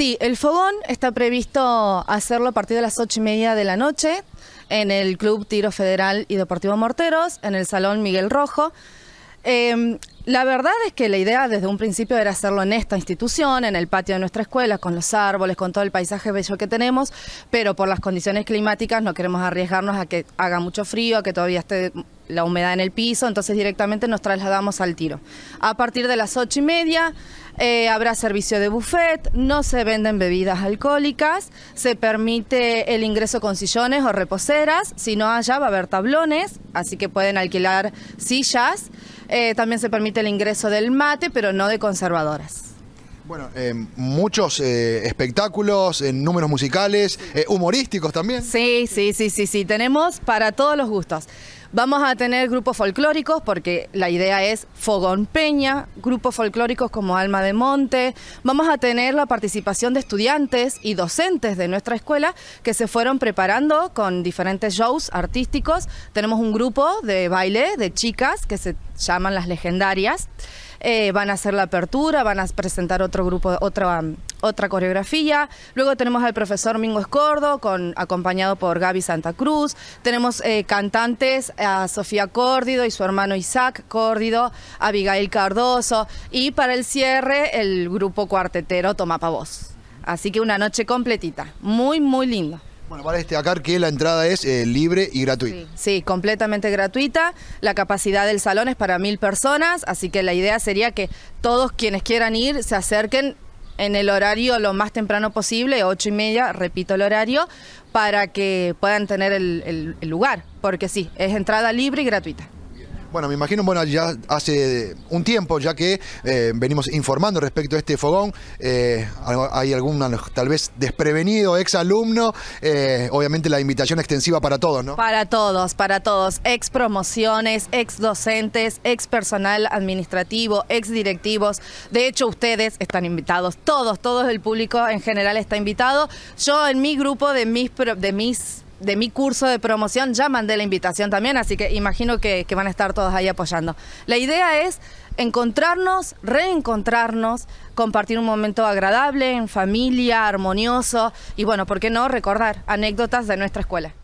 Sí, el fogón está previsto hacerlo a partir de las ocho y media de la noche en el Club Tiro Federal y Deportivo Morteros, en el Salón Miguel Rojo. Em, la verdad es que la idea desde un principio era hacerlo en esta institución, en el patio de nuestra escuela, con los árboles, con todo el paisaje bello que tenemos, pero por las condiciones climáticas no queremos arriesgarnos a que haga mucho frío, a que todavía esté la humedad en el piso, entonces directamente nos trasladamos al tiro. A partir de las ocho y media eh, habrá servicio de buffet, no se venden bebidas alcohólicas, se permite el ingreso con sillones o reposeras, si no haya, va a haber tablones, así que pueden alquilar sillas. Eh, también se permite el ingreso del mate, pero no de conservadoras. Bueno, eh, muchos espectáculos, en números musicales, humorísticos también. Sí, sí, sí, sí, sí. Tenemos para todos los gustos. Vamos a tener grupos folclóricos porque la idea es Fogón Peña, grupos folclóricos como Alma de Monte. Vamos a tener la participación de estudiantes y docentes de nuestra escuela que se fueron preparando con diferentes shows artísticos. Tenemos un grupo de baile de chicas que se llaman las legendarias. Eh, van a hacer la apertura, van a presentar otro grupo, otra otra coreografía. Luego tenemos al profesor Mingo Escordo, con, acompañado por Gaby Santa Cruz. Tenemos eh, cantantes eh, a Sofía Córdido y su hermano Isaac Córdido, Abigail Cardoso y para el cierre el grupo cuartetero Tomapa Voz. Así que una noche completita, muy, muy linda. Bueno, para destacar que la entrada es eh, libre y gratuita. sí, completamente gratuita. La capacidad del salón es para mil personas, así que la idea sería que todos quienes quieran ir se acerquen en el horario lo más temprano posible, ocho y media, repito el horario, para que puedan tener el, el lugar, porque sí, es entrada libre y gratuita. Bueno, me imagino, bueno, ya hace un tiempo ya que eh, venimos informando respecto a este fogón, eh, hay algún tal vez desprevenido ex alumno, eh, obviamente la invitación extensiva para todos, ¿no? Para todos, para todos, ex promociones, ex docentes, ex personal administrativo, ex directivos, de hecho ustedes están invitados, todos, todo el público en general está invitado, yo en mi grupo de mis, de mis de mi curso de promoción ya mandé la invitación también, así que imagino que, van a estar todos ahí apoyando. La idea es encontrarnos, reencontrarnos, compartir un momento agradable, en familia, armonioso y bueno, ¿por qué no recordar anécdotas de nuestra escuela?